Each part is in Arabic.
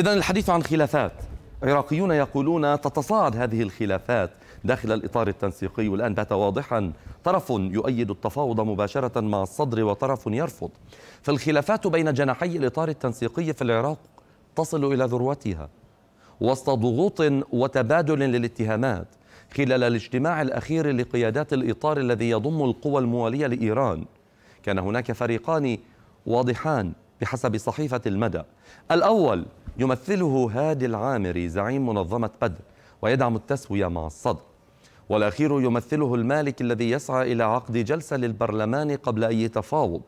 إذا الحديث عن خلافات عراقيون يقولون تتصاعد هذه الخلافات داخل الإطار التنسيقي والآن بات واضحا طرف يؤيد التفاوض مباشرة مع الصدر وطرف يرفض فالخلافات بين جناحي الإطار التنسيقي في العراق تصل إلى ذروتها وسط ضغوط وتبادل للاتهامات خلال الاجتماع الأخير لقيادات الإطار الذي يضم القوى الموالية لإيران كان هناك فريقان واضحان بحسب صحيفة المدى الأول يمثله هادي العامري زعيم منظمة بدر ويدعم التسوية مع الصدر والأخير يمثله المالك الذي يسعى إلى عقد جلسة للبرلمان قبل أي تفاوض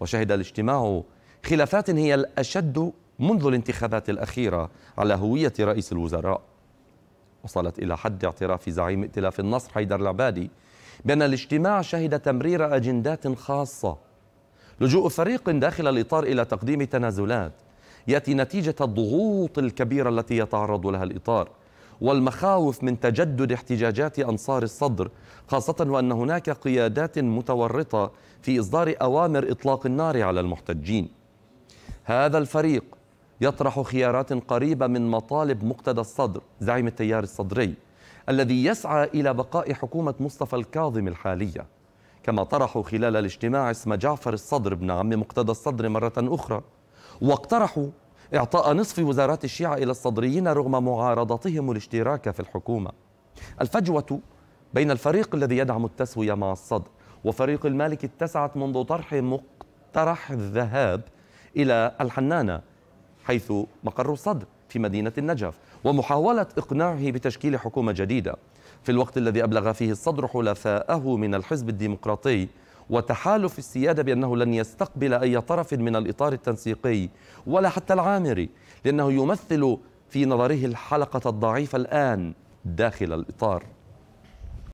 وشهد الاجتماع خلافات هي الأشد منذ الانتخابات الأخيرة على هوية رئيس الوزراء وصلت إلى حد اعتراف زعيم ائتلاف النصر حيدر العبادي بأن الاجتماع شهد تمرير أجندات خاصة لجوء فريق داخل الإطار إلى تقديم تنازلات يأتي نتيجة الضغوط الكبيرة التي يتعرض لها الإطار والمخاوف من تجدد احتجاجات أنصار الصدر خاصة وأن هناك قيادات متورطة في إصدار أوامر إطلاق النار على المحتجين هذا الفريق يطرح خيارات قريبة من مطالب مقتدى الصدر زعيم التيار الصدري الذي يسعى إلى بقاء حكومة مصطفى الكاظم الحالية كما طرحوا خلال الاجتماع اسم جعفر الصدر ابن عم مقتدى الصدر مرة أخرى واقترحوا إعطاء نصف وزارات الشيعة إلى الصدريين رغم معارضتهم الاشتراك في الحكومة الفجوة بين الفريق الذي يدعم التسوية مع الصدر وفريق المالك اتسعت منذ طرح مقترح الذهاب إلى الحنانة حيث مقر الصدر في مدينة النجف ومحاولة إقناعه بتشكيل حكومة جديدة في الوقت الذي أبلغ فيه الصدر حلفاءه من الحزب الديمقراطي وتحالف السيادة بأنه لن يستقبل أي طرف من الإطار التنسيقي ولا حتى العامري لأنه يمثل في نظره الحلقة الضعيفة الآن داخل الإطار